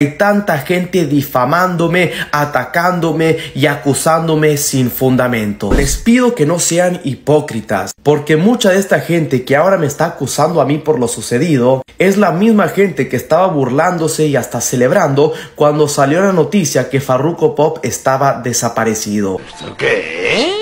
Hay tanta gente difamándome, atacándome y acusándome sin fundamento. Les pido que no sean hipócritas, porque mucha de esta gente que ahora me está acusando a mí por lo sucedido es la misma gente que estaba burlándose y hasta celebrando cuando salió la noticia que Farruko Pop estaba desaparecido. ¿Qué?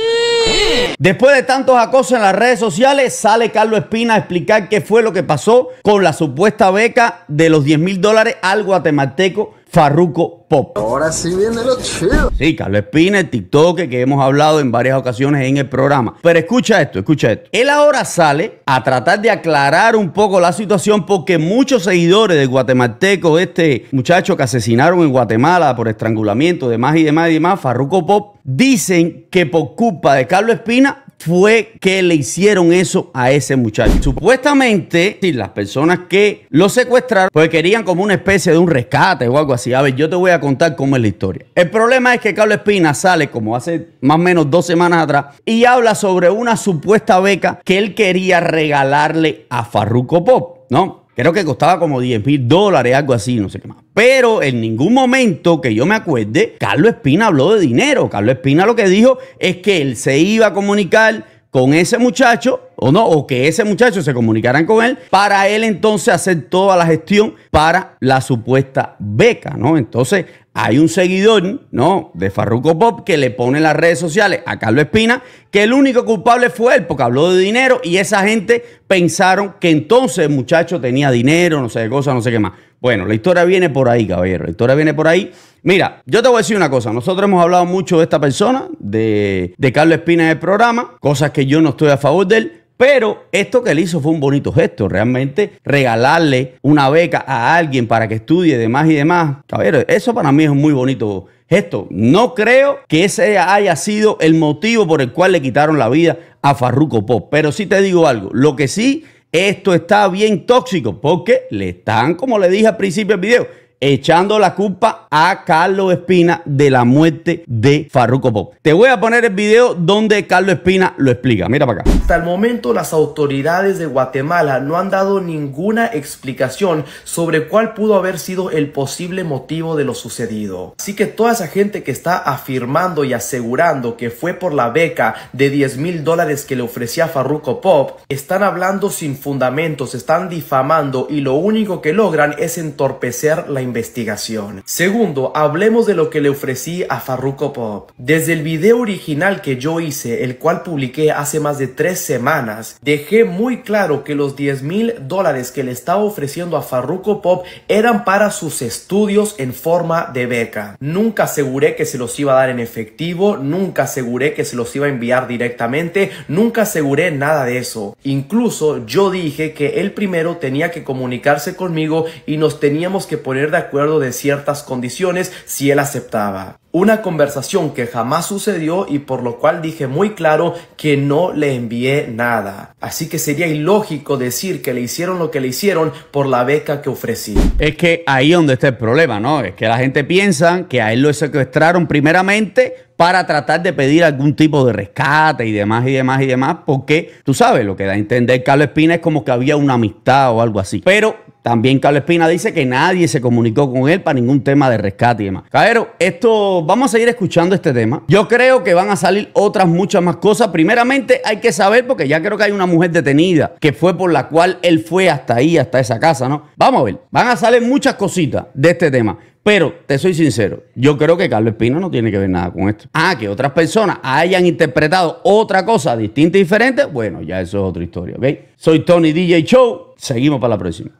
Después de tantos acosos en las redes sociales, sale Carlos Espina a explicar qué fue lo que pasó con la supuesta beca de los 10 mil dólares al guatemalteco Farruco Pop. Ahora sí viene lo chido. Sí, Carlos Espina, el TikTok que hemos hablado en varias ocasiones en el programa. Pero escucha esto, escucha esto. Él ahora sale a tratar de aclarar un poco la situación porque muchos seguidores del guatemalteco, este muchacho que asesinaron en Guatemala por estrangulamiento, demás y demás y demás, Farruko Pop, dicen que por culpa de Carlos Espina fue que le hicieron eso a ese muchacho. Supuestamente, las personas que lo secuestraron, pues querían como una especie de un rescate o algo así. A ver, yo te voy a contar cómo es la historia. El problema es que Carlos Espina sale como hace más o menos dos semanas atrás y habla sobre una supuesta beca que él quería regalarle a Farruko Pop, ¿no? Creo que costaba como 10 mil dólares, algo así, no sé qué más. Pero en ningún momento que yo me acuerde, Carlos Espina habló de dinero. Carlos Espina lo que dijo es que él se iba a comunicar con ese muchacho o no, o que ese muchacho se comunicaran con él para él entonces hacer toda la gestión para la supuesta beca, ¿no? Entonces hay un seguidor, ¿no? De Farruko Pop que le pone en las redes sociales a Carlos Espina que el único culpable fue él porque habló de dinero y esa gente pensaron que entonces el muchacho tenía dinero, no sé qué cosa, no sé qué más. Bueno, la historia viene por ahí, caballero. La historia viene por ahí. Mira, yo te voy a decir una cosa. Nosotros hemos hablado mucho de esta persona, de, Carlos Espina en el programa, cosas que yo no estoy a favor de él. Pero esto que él hizo fue un bonito gesto, realmente regalarle una beca a alguien para que estudie de más y demás. Caballero, eso para mí es un muy bonito gesto. No creo que ese haya sido el motivo por el cual le quitaron la vida a Farruko Pop. Pero sí te digo algo, lo que sí esto está bien tóxico porque le están, como le dije al principio del video, echando la culpa a Carlos Espina de la muerte de Farruko Pop. Te voy a poner el video donde Carlos Espina lo explica. Mira para acá. Hasta el momento las autoridades de Guatemala no han dado ninguna explicación sobre cuál pudo haber sido el posible motivo de lo sucedido. Así que toda esa gente que está afirmando y asegurando que fue por la beca de 10 mil dólares que le ofrecía Farruko Pop, están hablando sin fundamentos, están difamando y lo único que logran es entorpecer la investigación. Segundo, hablemos de lo que le ofrecí a Farruko Pop. Desde el video original que yo hice, el cual publiqué hace más de tres semanas, dejé muy claro que los 10 mil dólares que le estaba ofreciendo a Farruko Pop eran para sus estudios en forma de beca. Nunca aseguré que se los iba a dar en efectivo, nunca aseguré que se los iba a enviar directamente, nunca aseguré nada de eso. Incluso yo dije que él primero tenía que comunicarse conmigo y nos teníamos que poner de de acuerdo de ciertas condiciones si él aceptaba. Una conversación que jamás sucedió y por lo cual dije muy claro que no le envié nada. Así que sería ilógico decir que le hicieron lo que le hicieron por la beca que ofrecí. Es que ahí donde está el problema, ¿no? Es que la gente piensa que a él lo secuestraron primeramente para tratar de pedir algún tipo de rescate y demás y demás y demás, porque tú sabes lo que da a entender Carlos Espina es como que había una amistad o algo así. Pero también Carlos Espina dice que nadie se comunicó con él para ningún tema de rescate y demás. Caero, esto, vamos a seguir escuchando este tema. Yo creo que van a salir otras muchas más cosas. Primeramente hay que saber, porque ya creo que hay una mujer detenida, que fue por la cual él fue hasta ahí, hasta esa casa, ¿no? Vamos a ver, van a salir muchas cositas de este tema. Pero te soy sincero, yo creo que Carlos Espina no tiene que ver nada con esto. Ah, que otras personas hayan interpretado otra cosa distinta y diferente, bueno, ya eso es otra historia, ¿ok? Soy Tony DJ Show, seguimos para la próxima.